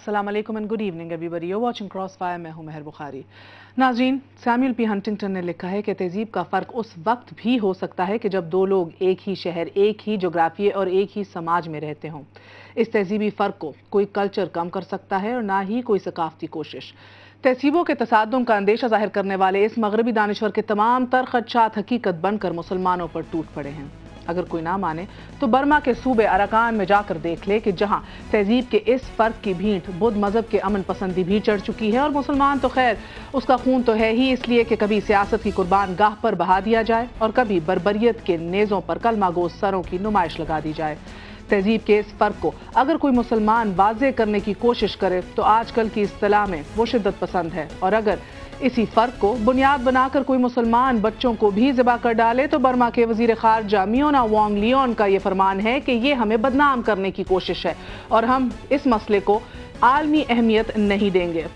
Aslam and good evening everybody you watching cross fire मैं हूं मेहर बुखारी नाजरीन सैम्यूल पी हंटिंगटन ने लिखा है कि तहजीब का फ़र्क उस वक्त भी हो सकता है कि जब दो लोग एक ही शहर एक ही जोग्राफिए और एक ही समाज में रहते हों इस तहजीबी फ़र्क को कोई कल्चर कम कर सकता है और ना ही कोई सकाफती कोशिश तहसीबों के तसादम का अंदेशा जाहिर करने वाले इस मगरबी दानश्वर के तमाम तर खदशात हकीकत बनकर मुसलमानों पर टूट पड़े हैं अगर कोई ना माने तो बर्मा के सूबे अराकान में जाकर देख ले कि जहां तहजीब के इस फ़र्क की भीट बुद्ध मज़हब के अमन पसंदी भी चढ़ चुकी है और मुसलमान तो खैर उसका खून तो है ही इसलिए कि कभी सियासत की कुर्बान गाह पर बहा दिया जाए और कभी बरबरीत के नेज़ों पर कलमागोज सरों की नुमाइश लगा दी जाए तहजीब के इस फ़र्क को अगर कोई मुसलमान वाजे करने की कोशिश करे तो आजकल की असलाह में वो शिद्दत पसंद है और अगर इसी फर्क को बुनियाद बनाकर कोई मुसलमान बच्चों को भी ज़िबा कर डाले तो बर्मा के वजीर खारजा मियोना वॉन्ग लियोन का यह फरमान है कि ये हमें बदनाम करने की कोशिश है और हम इस मसले को आलमी अहमियत नहीं देंगे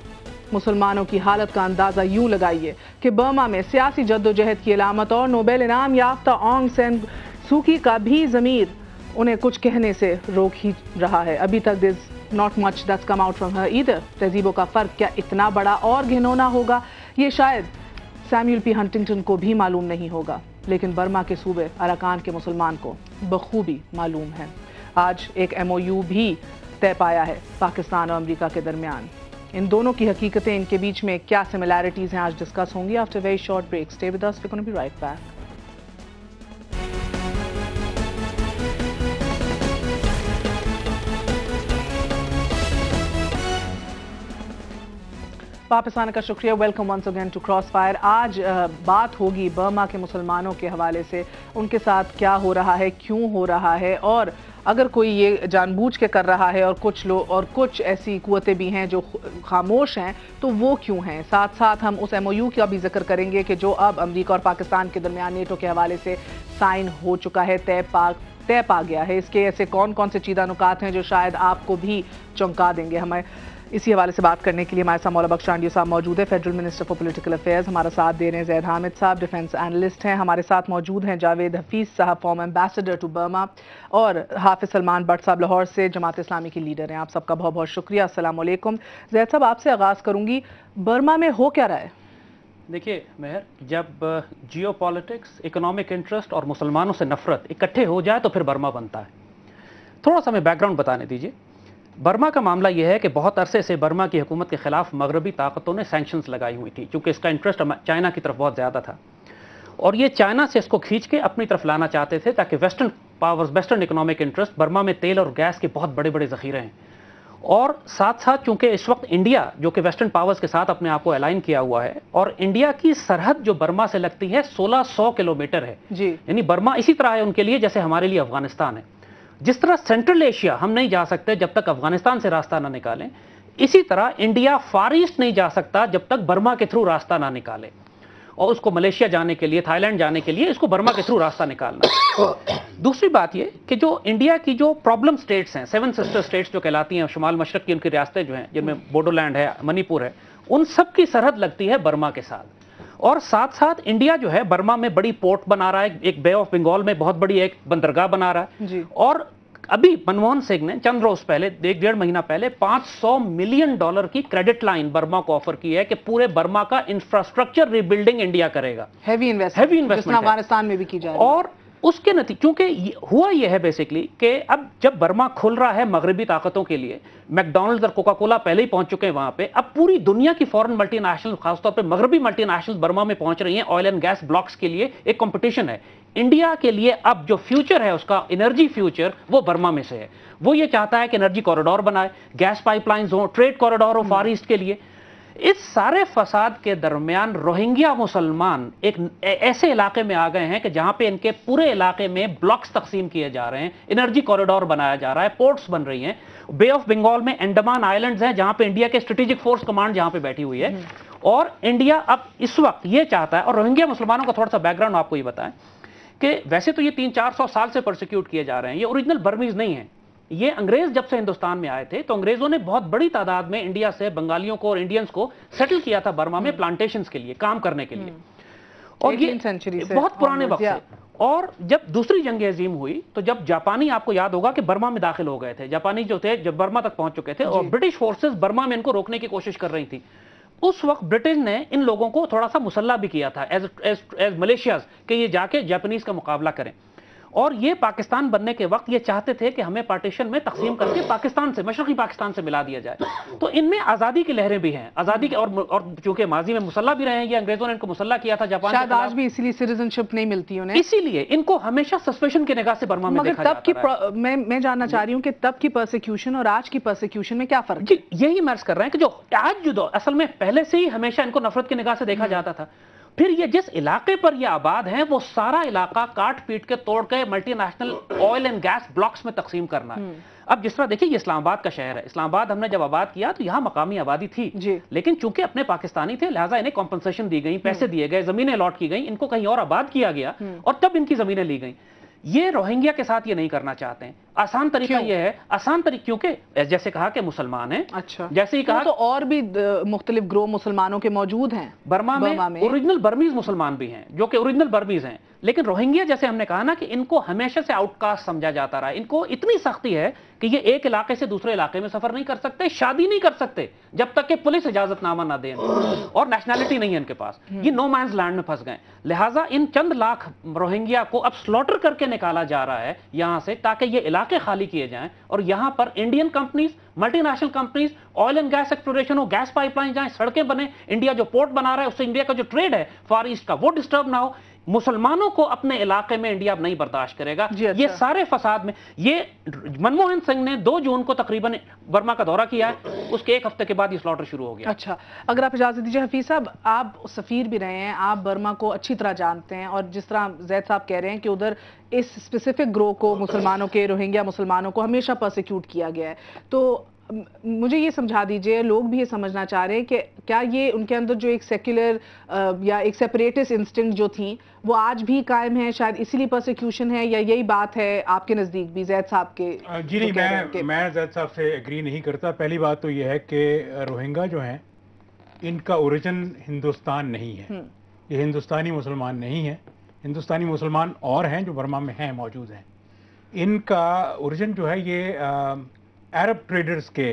मुसलमानों की हालत का अंदाज़ा यूं लगाइए कि बर्मा में सियासी जद्दोजहद की अलामत और नोबेल इनाम याफ्ता ओंग सेन सूखी का भी ज़मीर उन्हें कुछ कहने से रोक ही रहा है अभी तक this not much that's come out from हर ईदर तहजीबों का फ़र्क क्या इतना बड़ा और घिनौना होगा ये शायद सैम्यूल पी हंटिंगटन को भी मालूम नहीं होगा लेकिन बर्मा के सूबे अराकान के मुसलमान को बखूबी मालूम है आज एक एमओयू भी तय पाया है पाकिस्तान और अमेरिका के दरमियान इन दोनों की हकीकतें इनके बीच में क्या सिमिलैरिटीज़ हैं आज डिस्कस होंगी after very short break stay with us we gonna be right back वापस आने का शुक्रिया welcome once again to cross fire आज बात होगी बर्मा के मुसलमानों के हवाले से उनके साथ क्या हो रहा है क्यों हो रहा है और अगर कोई ये जानबूझ के कर रहा है और कुछ लोग और कुछ ऐसी कुतें भी हैं जो खामोश हैं तो वो क्यों हैं साथ साथ हम उस एम का भी जिक्र करेंगे कि जो अब अमरीका और पाकिस्तान के दरमियान नेटो के हवाले से साइन हो चुका है तय पाक तय पा गया है इसके ऐसे कौन कौन से चीदा नुकात हैं जो शायद आपको भी चौंका देंगे हमें इसी हवाले से बात करने के लिए हमारे साथ मौला बख्शांडियो साहब मौजूद है federal minister for political affairs हमारा साथ दे रहे हैं जैद हामिद साहब डिफेंस एनालिस्ट हैं हमारे साथ मौजूद हैं जावेद हफीज़ साहब फॉर्म एम्बेसडर टू बर्मा और हाफिज सलमान बट साहब लाहौर से जमात इस्लामी के लीडर हैं आप सबका बहुत बहुत शुक्रिया असलम जैद साहब आपसे आगाज़ करूँगी बर्मा में हो क्या रहा है देखिए मेहर जब जियो पॉलिटिक्स इकोनॉमिक इंटरेस्ट और मुसलमानों से नफरत इकट्ठे हो जाए तो फिर बर्मा बनता है थोड़ा सा हमें बैकग्राउंड बताने दीजिए बर्मा का मामला यह है कि बहुत अरसे से बर्मा की हुकूमत के ख़िलाफ़ मगरबी ताकतों ने सेंक्शंस लगाई हुई थी क्योंकि इसका इंटरेस्ट चाइना की तरफ बहुत ज़्यादा था और ये चाइना से इसको खींच के अपनी तरफ लाना चाहते थे ताकि western powers western economic interest Burma में तेल और गैस के बहुत बड़े बड़े ज़ख़ीरे हैं और साथ साथ चूंकि इस वक्त इंडिया जो कि वेस्टर्न पावर्स के साथ अपने आप को अलाइन किया हुआ है और इंडिया की सरहद जो बर्मा से लगती है 1600 किलोमीटर है जी यानी बर्मा इसी तरह है उनके लिए जैसे हमारे लिए अफगानिस्तान है जिस तरह सेंट्रल एशिया हम नहीं जा सकते जब तक अफगानिस्तान से रास्ता ना निकालें इसी तरह इंडिया फार ईस्ट नहीं जा सकता जब तक बर्मा के थ्रू रास्ता ना निकाले और उसको मलेशिया जाने के लिए थाईलैंड जाने के लिए इसको बर्मा के थ्रू रास्ता निकालना दूसरी बात ये कि जो इंडिया की जो प्रॉब्लम स्टेट्स हैं सेवन सिस्टर स्टेट्स जो कहलाती हैं शुमाल मशरक की उनकी रियासतें जो हैं जिनमें बोडोलैंड है मणिपुर है उन सब की सरहद लगती है बर्मा के साथ और साथ साथ इंडिया जो है बर्मा में बड़ी पोर्ट बना रहा है एक बे ऑफ बंगाल में बहुत बड़ी एक बंदरगाह बना रहा है और अभी मनमोहन सिंह ने चंद रोज पहले एक डेढ़ महीना पहले 500 मिलियन डॉलर की क्रेडिट लाइन बर्मा को ऑफर की है कि पूरे बर्मा का इंफ्रास्ट्रक्चर रिबिल्डिंग इंडिया करेगा हैवी इन्वेस्टमेंट अफगानिस्तान में भी की जाए और उसके नतीजे क्योंकि हुआ यह है बेसिकली कि अब जब बर्मा खुल रहा है मगरबी ताकतों के लिए मैकडोनल्ड और कोका कोला पहले ही पहुंच चुके हैं वहां पे अब पूरी दुनिया की फॉरेन मल्टीनेशनल खासतौर पे मगरबी मल्टीनेशनल बर्मा में पहुंच रही हैं ऑयल एंड गैस ब्लॉक्स के लिए एक कंपटीशन है इंडिया के लिए अब जो फ्यूचर है उसका एनर्जी फ्यूचर वो बर्मा में से है वो ये चाहता है कि एनर्जी कॉरिडोर बनाए गैस पाइपलाइंस हो ट्रेड कॉरिडोर हो फार ईस्ट के लिए इस सारे फसाद के दरमियान रोहिंग्या मुसलमान एक ऐसे इलाके में आ गए हैं कि जहां पे इनके पूरे इलाके में ब्लॉक्स तकसीम किए जा रहे हैं एनर्जी कॉरिडोर बनाया जा रहा है पोर्ट्स बन रही हैं बे ऑफ बंगाल में अंडमान आइलैंड्स हैं जहां पे इंडिया के स्ट्रेटेजिक फोर्स कमांड जहां पे बैठी हुई है हम्म। और इंडिया अब इस वक्त ये चाहता है और रोहिंग्या मुसलमानों का थोड़ा सा बैकग्राउंड आपको ये बताएं कि वैसे तो ये तीन चार सौ साल से प्रोसिक्यूट किए जा रहे हैं ये ओरिजिनल बर्मीज नहीं है ये अंग्रेज जब से हिंदुस्तान में आए थे तो अंग्रेजों ने बहुत बड़ी तादाद में इंडिया से बंगालियों को और इंडियंस को सेटल किया था बर्मा में प्लांटेशंस हम्म। के लिए काम करने के लिए हम्म। और ये सेंचुरी से बहुत पुराने हम्म, वक्त और जब दूसरी जंग अजीम हुई तो जब जापानी आपको याद होगा कि बर्मा में दाखिल हो गए थे जापानी जो थे जब बर्मा तक पहुंच चुके थे और ब्रिटिश फोर्सेस बर्मा में इनको रोकने की कोशिश कर रही थी उस वक्त ब्रिटेन ने इन लोगों को थोड़ा सा मुसल्ला भी किया था एज एज एज मलेशियाज ये जाके जापानीज का मुकाबला करें और ये पाकिस्तान बनने के वक्त ये चाहते थे कि हमें पार्टीशन में तकसीम करके पाकिस्तान से मशरकी पाकिस्तान से मिला दिया जाए तो इनमें आज़ादी की लहरें भी हैं आज़ादी के और, और चूंकि माजी में मुसल्ला भी रहे हैं ये अंग्रेजों ने इनको मुसल्ला किया था जापान शायद आज भी इसीलिए सिटीजनशिप नहीं मिलती उन्हें इसीलिए इनको हमेशा सस्पेशन की निगाह से बर्मा में तब की मैं मैं जानना चाह रही हूँ कि तब की प्रोसिक्यूशन और आज की प्रोसिक्यूशन में क्या फर्क जी यही मर्ज कर रहे हैं कि जो आज जो असल में पहले से ही हमेशा इनको नफरत की निगाह से देखा हम्म। जाता था फिर ये जिस इलाके पर ये आबाद हैं वो सारा इलाका काट पीट के तोड़ के multinational oil and gas blocks में तकसीम करना है हम्म। अब जिस तरह देखिए इस्लामाबाद का शहर है इस्लामाबाद हमने जब आबाद किया तो यहाँ मकामी आबादी थी लेकिन चूंकि अपने पाकिस्तानी थे लिहाजा इन्हें कॉम्पनसेशन दी गई पैसे हम्म। दिए गए जमीनें अलॉट की गई इनको कहीं और आबाद किया गया हम्म। और तब इनकी जमीनें ली गई ये रोहिंग्या के साथ ये नहीं करना चाहते हैं आसान तरीका ये है आसान तरीके क्योंकि जैसे कहा कि मुसलमान हैं अच्छा जैसे ही तो कहा तो और भी मुख्तलिफ ग्रोह मुसलमानों के मौजूद हैं बर्मा, बर्मा में ओरिजिनल बर्मीज मुसलमान भी हैं जो कि ओरिजिनल बर्मीज हैं लेकिन रोहिंग्या जैसे हमने कहा ना कि इनको हमेशा से आउटकास्ट समझा जाता रहा इनको इतनी सख्ती है कि ये एक इलाके से दूसरे इलाके में सफर नहीं कर सकते शादी नहीं कर सकते जब तक कि पुलिस इजाजतनामा ना दे और नेशनैलिटी नहीं है इनके पास हम्म। ये नो मैंस लैंड में फंस गए लिहाजा इन चंद लाख रोहिंग्या को अब स्लॉटर करके निकाला जा रहा है यहां से ताकि ये इलाके खाली किए जाएं और यहां पर Indian companies multinational companies oil and gas exploration हो गैस पाइपलाइन जाए सड़कें बने इंडिया जो पोर्ट बना रहा है उससे इंडिया का जो ट्रेड है फॉर ईस्ट का वो डिस्टर्ब ना हो मुसलमानों को अपने इलाके में इंडिया अब नहीं बर्दाश्त करेगा अच्छा। ये सारे फसाद में ये मनमोहन सिंह ने दो जून को तकरीबन वर्मा का दौरा किया है उसके एक हफ्ते के बाद ये स्लॉटर शुरू हो गया अच्छा अगर आप इजाजत दीजिए हफीज साहब आप सफ़ीर भी रहे हैं आप बर्मा को अच्छी तरह जानते हैं और जिस तरह जैद साहब कह रहे हैं कि उधर इस स्पेसिफिक ग्रो को मुसलमानों के रोहिंग्या मुसलमानों को हमेशा प्रोसिक्यूट किया गया है तो मुझे ये समझा दीजिए लोग भी ये समझना चाह रहे हैं कि क्या ये उनके अंदर जो एक सेक्युलर या एक सेपरेटिस इंस्टिंक्ट जो थी वो आज भी कायम है शायद इसीलिए प्रोसिक्यूशन है या यही बात है आपके नज़दीक भी जैद साहब के जी नहीं मैं मैं जैद साहब से एग्री नहीं करता पहली बात तो ये है कि रोहिंगा जो हैं इनका ओरिजिन हिंदुस्तान नहीं है हम्म। ये हिंदुस्तानी मुसलमान नहीं है हिंदुस्तानी मुसलमान और हैं जो बर्मा में हैं मौजूद हैं इनका ओरिजिन जो है ये अरब ट्रेडर्स के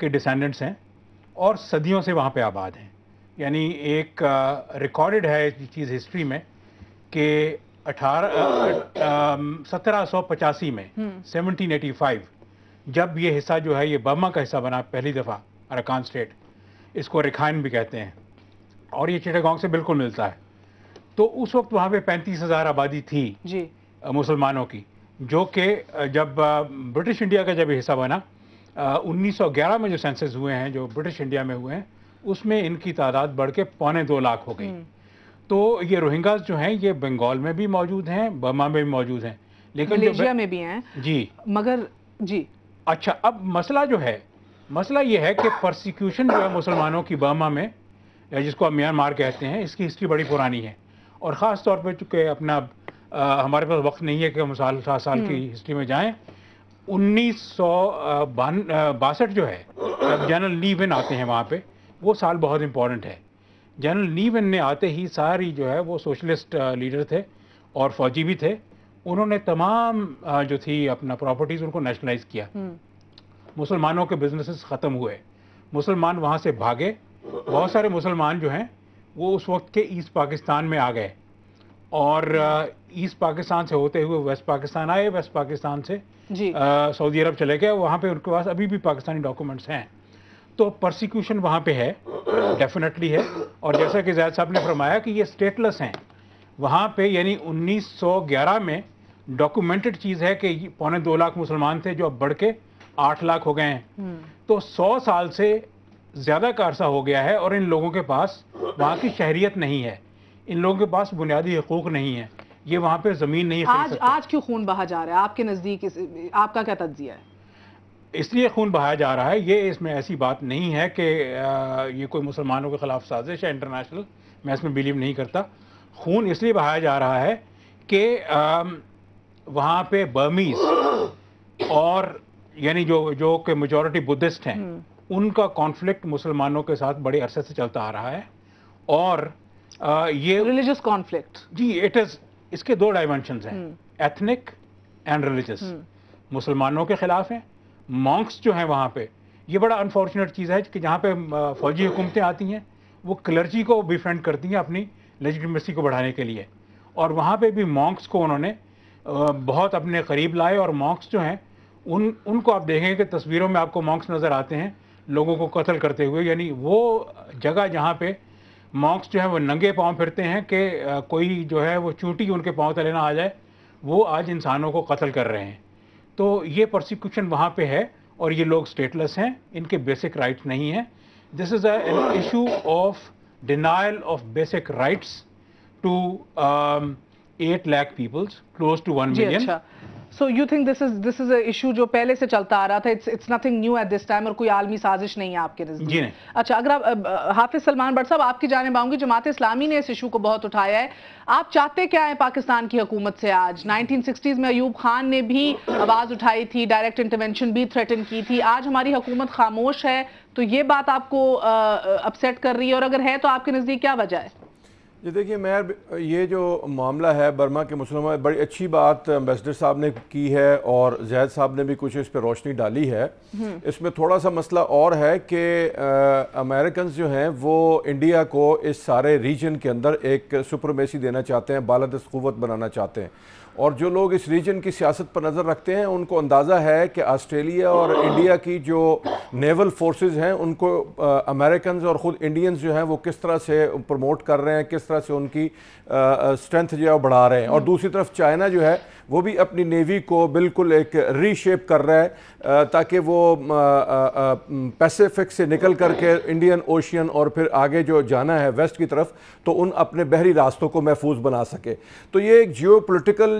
के डिसेंडेंट्स हैं और सदियों से वहाँ पे आबाद हैं यानी एक रिकॉर्डेड है चीज़ हिस्ट्री में कि अठारह सत्रह सौ पचासी में सेवनटीन एटी फाइव जब ये हिस्सा जो है ये बर्मा का हिस्सा बना पहली दफ़ा अरकान स्टेट इसको रिखाइन भी कहते हैं और ये चिटागोंग से बिल्कुल मिलता है तो उस वक्त वहाँ पे पैंतीस हज़ार आबादी थी जी मुसलमानों की जो कि जब ब्रिटिश इंडिया का जब हिस्सा बना 1911 में जो सेंसस हुए हैं जो ब्रिटिश इंडिया में हुए हैं उसमें इनकी तादाद बढ़ के पौने दो लाख हो गई हम्म। तो ये रोहिंगास जो हैं ये बंगाल में भी मौजूद हैं बर्मा में भी मौजूद हैं लेकिन मलेशिया में भी हैं जी मगर जी अच्छा अब मसला जो है मसला ये है कि प्रोसिक्यूशन जो है मुसलमानों की बर्मा में या जिसको आप म्यांमार कहते हैं इसकी हिस्ट्री बड़ी पुरानी है और ख़ास तौर पर चूँकि अपना आ, हमारे पास वक्त नहीं है कि हम साल सात साल की हिस्ट्री हम्म। में जाएँ उन्नीस सौ बासठ जो है जब जनरल लीवन आते हैं वहाँ पे वो साल बहुत इम्पोर्टेंट है जनरल लीवन ने आते ही सारी जो है वो सोशलिस्ट लीडर थे और फौजी भी थे उन्होंने तमाम जो थी अपना प्रॉपर्टीज़ उनको नेशनलाइज किया हम्म। मुसलमानों के बिजनेसेस ख़त्म हुए मुसलमान वहाँ से भागे बहुत सारे मुसलमान जो हैं वो उस वक्त के ईस्ट पाकिस्तान में आ गए और ईस्ट पाकिस्तान से होते हुए वेस्ट पाकिस्तान आए वेस्ट पाकिस्तान से सऊदी अरब चले गए वहाँ पे उनके पास अभी भी पाकिस्तानी डॉक्यूमेंट्स हैं तो प्रोसिक्यूशन वहाँ पे है डेफिनेटली है और जैसा कि जायद साहब ने फरमाया कि ये स्टेटलेस हैं वहाँ पे यानी 1911 में डॉक्यूमेंटेड चीज़ है कि पौने दो लाख मुसलमान थे जो अब बढ़ के आठ लाख हो गए हैं हम्म। तो सौ साल से ज़्यादा का अरसा हो गया है और इन लोगों के पास वहाँ की शहरीत नहीं है इन लोगों के पास बुनियादी हकूक़ नहीं है ये वहाँ पे ज़मीन नहीं आज आज क्यों खून बहा जा रहा है आपके नज़दीक आपका क्या तजिया है इसलिए खून बहाया जा रहा है ये इसमें ऐसी बात नहीं है कि ये कोई मुसलमानों के ख़िलाफ़ साजिश है इंटरनेशनल मैं इसमें बिलीव नहीं करता खून इसलिए बहाया जा रहा है कि वहाँ पे बर्मीज और यानी जो जो के मेजोरिटी बुद्धिस्ट हैं हम्म। उनका कॉन्फ्लिक्ट मुसलमानों के साथ बड़े अरसे से चलता आ रहा है और आ, ये रिलीजियस कॉन्फ्लिक्ट जी इट इज़ इसके दो डायमेंशन हैं एथनिक एंड रिलीजियस मुसलमानों के ख़िलाफ़ हैं मॉन्क्स जो हैं वहाँ पे ये बड़ा अनफॉर्चुनेट चीज़ है कि जहाँ पे फौजी हुकूमतें आती हैं वो क्लर्जी को डिफेंड करती हैं अपनी लेजिटमेसी को बढ़ाने के लिए और वहाँ पे भी मॉन्क्स को उन्होंने बहुत अपने करीब लाए और मॉन्क्स जो हैं उन उनको आप देखेंगे कि तस्वीरों में आपको मॉन्क्स नज़र आते हैं लोगों को कत्ल करते हुए यानी वो जगह जहाँ पर मॉक्स जो है वो नंगे पाँव फिरते हैं कि कोई जो है वो चूंटी उनके पाँव तले ना आ जाए वो आज इंसानों को कत्ल कर रहे हैं तो ये प्रोसिक्यूशन वहाँ पे है और ये लोग स्टेटलेस हैं इनके बेसिक राइट्स नहीं हैं this is a issue of denial of basic rights to eight lakh peoples close to one million so you think this is this is issue जो पहले से चलता आ रहा था it's it's nothing new at this time और कोई आलमी साजिश नहीं है आपके नजर जी नहीं अच्छा अगर आप हाफिज सलमान बट साहब आपकी जाने आऊंगी जमात इस्लामी ने इस इशू को बहुत उठाया है आप चाहते क्या है पाकिस्तान की हुकूमत से आज नाइनटीन सिक्सटीज में अयूब खान ने भी आवाज़ उठाई थी डायरेक्ट इंटरवेंशन भी थ्रेटन की थी आज हमारी हुकूमत खामोश है तो ये बात आपको अपसेट कर रही है और अगर है तो आपके नज़दीक क्या वजह है जी देखिए मैं ये जो मामला है बर्मा के मुसलमान बड़ी अच्छी बात अम्बेसडर साहब ने की है और जैद साहब ने भी कुछ इस पर रोशनी डाली है हम्म। इसमें थोड़ा सा मसला और है कि अमेरिकन जो हैं वो इंडिया को इस सारे रीजन के अंदर एक सुपरमेसी देना चाहते हैं बाल क़वत बनाना चाहते हैं और जो लोग इस रीजन की सियासत पर नज़र रखते हैं उनको अंदाज़ा है कि ऑस्ट्रेलिया और इंडिया की जो नेवल फोर्सेज हैं उनको अमेरिकन और ख़ुद इंडियंस जो हैं वो किस तरह से प्रमोट कर रहे हैं किस तरह से उनकी स्ट्रेंथ जो है वो बढ़ा रहे हैं और हम्म। दूसरी तरफ चाइना जो है वो भी अपनी नेवी को बिल्कुल एक रीशेप कर रहा है ताकि वो पैसिफिक से निकल करके इंडियन ओशियन और फिर आगे जो जाना है वेस्ट की तरफ तो उन अपने बहरी रास्तों को महफूज बना सके तो ये एक जियो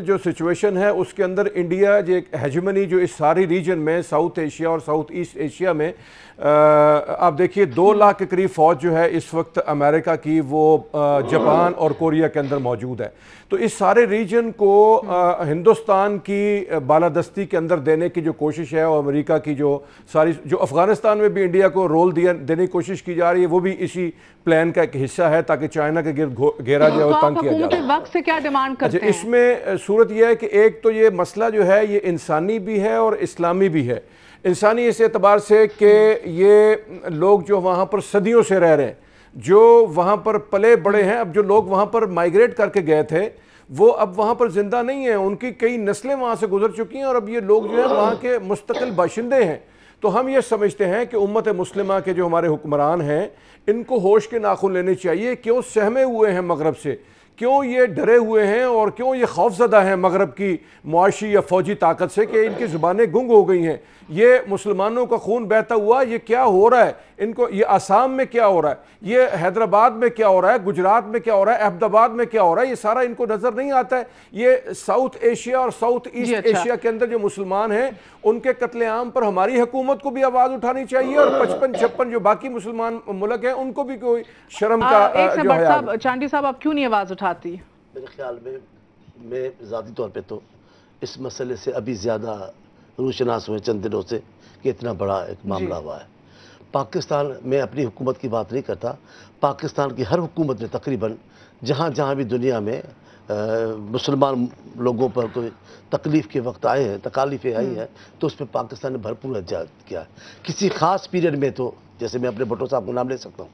जो सिचुएशन है उसके अंदर इंडिया जो एक हजमनी जो इस सारी रीजन में साउथ एशिया और साउथ ईस्ट एशिया में आप देखिए दो लाख के करीब फौज जो है इस वक्त अमेरिका की वो जापान और कोरिया के अंदर मौजूद है तो इस सारे रीजन को हिंदुस्तान की बालादस्ती के अंदर देने की जो कोशिश है और अमेरिका की जो सारी जो अफगानिस्तान में भी इंडिया को रोल दिया देने की कोशिश की जा रही है वो भी इसी प्लान का एक हिस्सा है ताकि चाइना के गिर घेरा जाए तो तंग किया जाए क्या डिमांड अच्छा, करते हैं इसमें सूरत यह है कि एक तो ये मसला जो है ये इंसानी भी है और इस्लामी भी है इंसानी इस एतबार से कि ये लोग जो वहाँ पर सदियों से रह रहे हैं जो वहाँ पर पले बड़े हैं अब जो लोग वहाँ पर माइग्रेट करके गए थे वो अब वहाँ पर ज़िंदा नहीं है उनकी कई नस्लें वहाँ से गुजर चुकी हैं और अब ये लोग जो है वहाँ के मुस्तकिल बाशिंदे हैं तो हम ये समझते हैं कि उम्मत मुस्लिमा के जो हमारे हुक्मरान हैं इनको होश के नाखून लेने चाहिए क्यों सहमे हुए हैं मगरब से क्यों ये डरे हुए हैं और क्यों ये खौफजदा हैं मगरब की मुआशी या फौजी ताकत से कि इनकी ज़ुबानें गुंग हो गई हैं ये मुसलमानों का खून बहता हुआ ये क्या हो रहा है इनको ये आसाम में क्या हो रहा है ये हैदराबाद में क्या हो रहा है गुजरात में क्या हो रहा है अहमदाबाद में क्या हो रहा है ये सारा इनको नज़र नहीं आता है ये साउथ एशिया और साउथ ईस्ट अच्छा। एशिया के अंदर जो मुसलमान हैं उनके कत्लेआम पर हमारी हुकूमत को भी आवाज़ उठानी चाहिए और पचपन छप्पन जो बाकी मुसलमान मुल्क हैं उनको भी कोई शर्म का चांडी साहब आप क्यों नहीं आवाज़ उठा दिखाती मेरे ख्याल में मैं ज़ाती तौर पे तो इस मसले से अभी ज़्यादा रूशनास हुए चंद दिनों से कि इतना बड़ा एक मामला हुआ है पाकिस्तान में अपनी हुकूमत की बात नहीं करता पाकिस्तान की हर हुकूमत ने तकरीबन जहाँ जहाँ भी दुनिया में मुसलमान लोगों पर कोई तकलीफ़ के वक्त आए हैं तकालीफें आई हम्म। हैं तो उस पर पाकिस्तान ने भरपूर एहत किया है किसी ख़ास पीरियड में तो जैसे मैं अपने भट्टो साहब का नाम ले सकता हूँ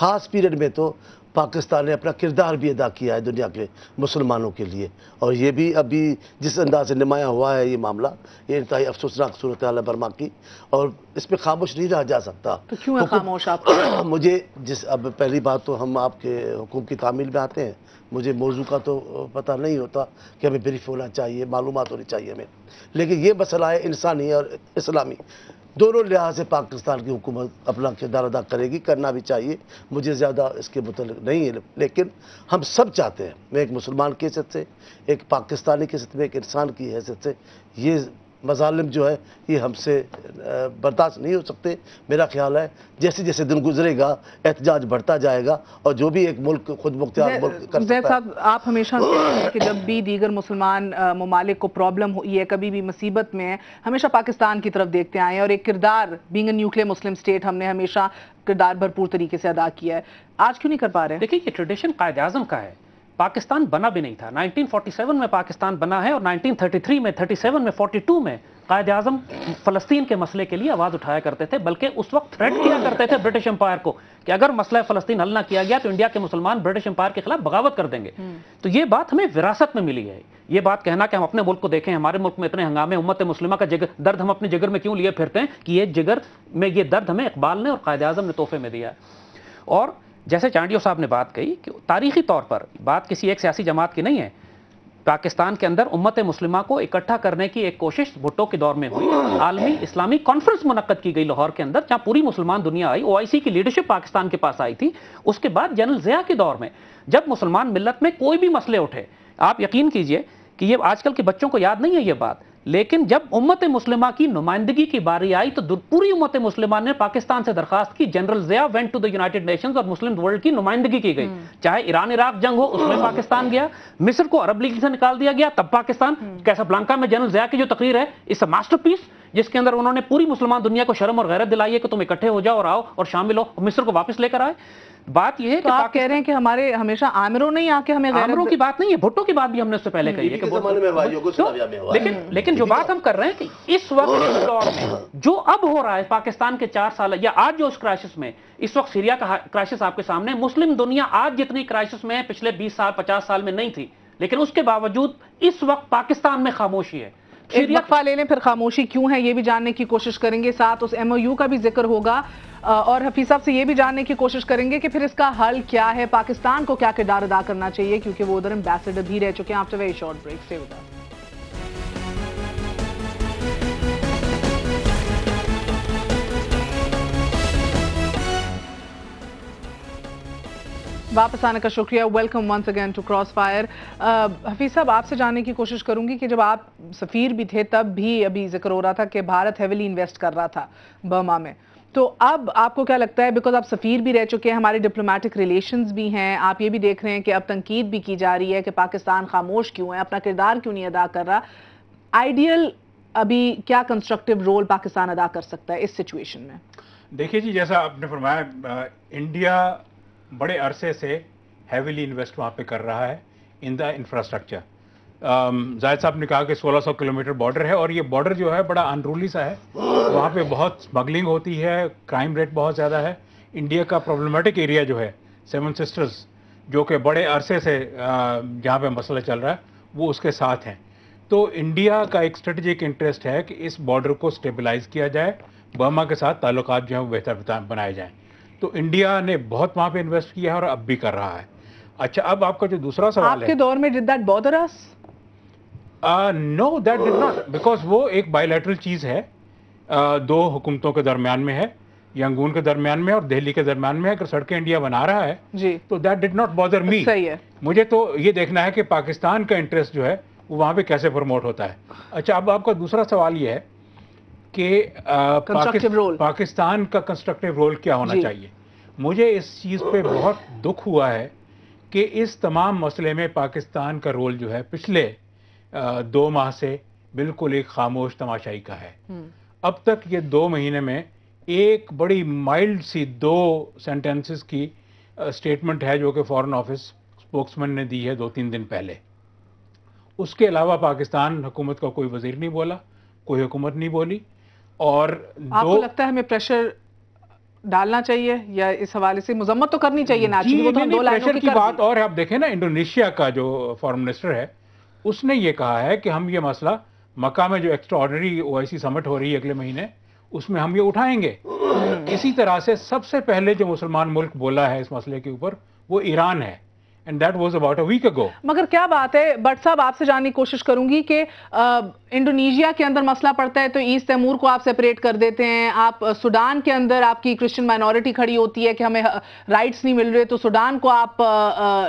ख़ास पीरियड में तो पाकिस्तान ने अपना किरदार भी अदा किया है दुनिया के मुसलमानों के लिए और ये भी अभी जिस अंदाज से नुमाया हुआ है ये मामला ये इंतहाई अफसोसनाक सूरत वर्मा बर्मा की और इस पर खामोश नहीं रहा जा सकता तो क्यों है खामोश आप मुझे जिस अब पहली बात तो हम आपके हुकूम की तामील में आते हैं मुझे मौजू का तो पता नहीं होता कि हमें ब्रीफ होना चाहिए मालूम होनी चाहिए हमें लेकिन ये मसला है इंसानी और इस्लामी दोनों लिहाज से पाकिस्तान की हुकूमत अपना किरदार अदा करेगी करना भी चाहिए मुझे ज़्यादा इसके मुतल नहीं है लेकिन हम सब चाहते हैं मैं एक मुसलमान की हैसियत से एक पाकिस्तानी की हैसियत में एक इंसान की हैसियत से ये मजालम जो है ये हमसे बर्दाश्त नहीं हो सकते मेरा ख्याल है जैसे जैसे दिन गुजरेगा एहतजाज बढ़ता जाएगा और जो भी एक मुल्क खुद मुख्तार आप हमेशा कि जब भी दीगर मुसलमान ममालिक को प्रॉब्लम हुई है कभी भी मुसीबत में है हमेशा पाकिस्तान की तरफ देखते आए हैं और एक किरदार बींग न्यूक्लियर मुस्लिम स्टेट हमने हमेशा किरदार भरपूर तरीके से अदा किया है आज क्यों नहीं कर पा रहे देखिए ये ट्रेडिशन कायद अजम का है पाकिस्तान बना भी नहीं था 1947 में पाकिस्तान बना है और 1933 में 37 में 42 में कायद आजम फ़लस्तीन के मसले के लिए आवाज़ उठाया करते थे बल्कि उस वक्त थ्रेट किया करते थे ब्रिटिश एम्पायर को कि अगर मसला फ़लस्तीन हल ना किया गया तो इंडिया के मुसलमान ब्रिटिश एम्पायर के खिलाफ बगावत कर देंगे हम्म। तो ये बात हमें विरासत में मिली है ये बात कहना कि हम अपने मुल्क को देखें हमारे मुल्क में इतने हंगामे उम्मत मुस्लिमा का जिगर दर्द हम अपने जिगर में क्यों लिए फिरते हैं कि ये जिगर में ये दर्द हमें इकबाल ने और कायद अजम ने तोहफे में दिया है और जैसे चांडियो साहब ने बात कही कि तारीखी तौर पर बात किसी एक सियासी जमात की नहीं है पाकिस्तान के अंदर उम्मत मुस्लिमा को इकट्ठा करने की एक कोशिश भुट्टो के दौर में हुई आलमी इस्लामी कॉन्फ्रेंस मुनद की गई लाहौर के अंदर जहां पूरी मुसलमान दुनिया आई ओ की लीडरशिप पाकिस्तान के पास आई थी उसके बाद जनरल ज़िया के दौर में जब मुसलमान मिलत में कोई भी मसले उठे आप यकीन कीजिए कि ये आजकल के बच्चों को याद नहीं है ये बात लेकिन जब उम्मत मुस्लिमा की नुमाइंदगी की बारी आई तो पूरी उम्मत मुस्लिमा ने पाकिस्तान से दरखास्त की general Zia went to the United Nations और मुस्लिम वर्ल्ड की नुमाइंदगी की गई हम्म। चाहे ईरान इराक जंग हो उसमें पाकिस्तान गया मिस्र को अरब लीग से निकाल दिया गया तब पाकिस्तान ब्लांका हम्म। में जनरल जिया की जो तकरीर है इस मास्टर पीस जिसके अंदर उन्होंने पूरी मुसलमान दुनिया को शर्म और गैरत दिलाई है कि तुम इकट्ठे हो जाओ और आओ और शामिल हो मिस्र को वापस लेकर आए बात यह है तो आप कह रहे हैं कि हमारे हमेशा आमिरों नहीं आके हमें आमिरों की बात नहीं है भुट्टो की बात भी हमने उससे पहले कही है कि लेकिन लेकिन जो बात हम कर रहे हैं कि इस वक्त इस दौर में जो अब हो रहा है पाकिस्तान के चार साल या आज जो उस क्राइसिस में इस वक्त सीरिया का क्राइसिस आपके सामने मुस्लिम दुनिया आज जितनी क्राइसिस में पिछले बीस साल पचास साल में नहीं थी लेकिन उसके बावजूद इस वक्त पाकिस्तान में खामोशी है वक्फा ले लें फिर खामोशी क्यों है ये भी जानने की कोशिश करेंगे साथ उस एमओयू का भी जिक्र होगा और हफीज साहब से ये भी जानने की कोशिश करेंगे कि फिर इसका हल क्या है पाकिस्तान को क्या किरदार अदा करना चाहिए क्योंकि वो उधर एम्बेसडर भी रह चुके हैं आफ्टर वेरी शॉर्ट ब्रेक से उधर वापस आने का शुक्रिया welcome once again to cross fire Hafeez साहब आपसे जानने की कोशिश करूंगी कि जब आप सफ़ीर भी थे तब भी अभी जिक्र हो रहा था कि भारत हैविली इन्वेस्ट कर रहा था बर्मा में तो अब आपको क्या लगता है बिकॉज आप सफ़ीर भी रह चुके हैं हमारे डिप्लोमेटिक रिलेशंस भी हैं आप ये भी देख रहे हैं कि अब तनकीद भी की जा रही है कि पाकिस्तान खामोश क्यों है अपना किरदार क्यों नहीं अदा कर रहा आइडियल अभी क्या कंस्ट्रक्टिव रोल पाकिस्तान अदा कर सकता है इस सिचुएशन में देखिए जी जैसा आपने फरमाया इंडिया बड़े अरसे से हैविली इन्वेस्ट वहाँ पे कर रहा है इन द इंफ्रास्ट्रक्चर जायद साहब ने कहा कि 1600 किलोमीटर बॉर्डर है और ये बॉर्डर जो है बड़ा अनरूली सा है वहाँ पे बहुत स्मगलिंग होती है क्राइम रेट बहुत ज़्यादा है इंडिया का प्रॉब्लमेटिक एरिया जो है सेवन सिस्टर्स जो कि बड़े अरसे से uh, जहाँ पे मसला चल रहा है वो उसके साथ हैं तो इंडिया का एक स्ट्रेटजिक इंटरेस्ट है कि इस बॉर्डर को स्टेबलाइज किया जाए बर्मा के साथ ताल्लुक जो हैं वो बेहतर बनाए जाएँ तो इंडिया ने बहुत वहां पे इन्वेस्ट किया है और अब भी कर रहा है अच्छा अब आपका जो दूसरा सवाल आपके है दौर में did that bother us no that did not because वो एक बायोलेटरल चीज़ है uh, दो हुकूमतों के दरमियान में है यंगून के दरमियान में और दिल्ली के दरमियान में अगर सड़कें इंडिया बना रहा है जी तो that did not bother me सही है मुझे तो ये देखना है कि पाकिस्तान का इंटरेस्ट जो है वो वहां पे कैसे प्रमोट होता है अच्छा अब आपका दूसरा सवाल ये है कि पाकिस्तान, पाकिस्तान का कंस्ट्रक्टिव रोल क्या होना चाहिए मुझे इस चीज़ पे बहुत दुख हुआ है कि इस तमाम मसले में पाकिस्तान का रोल जो है पिछले दो माह से बिल्कुल एक खामोश तमाशाई का है हम्म। अब तक ये दो महीने में एक बड़ी माइल्ड सी दो सेंटेंसेस की स्टेटमेंट है जो कि फॉरेन ऑफिस स्पोक्समैन ने दी है दो तीन दिन पहले उसके अलावा पाकिस्तान हुकूमत का कोई वजीर नहीं बोला कोई हुकूमत नहीं बोली और आपको लगता है हमें प्रेशर डालना चाहिए या इस हवाले से मजम्मत तो करनी चाहिए नाजी वो तो दो की, की बात और आप देखें ना इंडोनेशिया का जो फॉरन मिनिस्टर है उसने ये कहा है कि हम ये मसला मक्का में जो एक्स्ट्रा ऑर्डनरी ओ समिट हो रही है अगले महीने उसमें हम ये उठाएंगे हम्म। इसी तरह से सबसे पहले जो मुसलमान मुल्क बोला है इस मसले के ऊपर वो ईरान है and that was about a week ago मगर क्या बात है बट साहब आपसे जानने की कोशिश करूंगी कि इंडोनेशिया के अंदर मसला पड़ता है तो ईस्ट तैमूर को आप सेपरेट कर देते हैं आप सूडान के अंदर आपकी क्रिश्चियन माइनॉरिटी खड़ी होती है कि हमें राइट्स नहीं मिल रहे तो सूडान को आप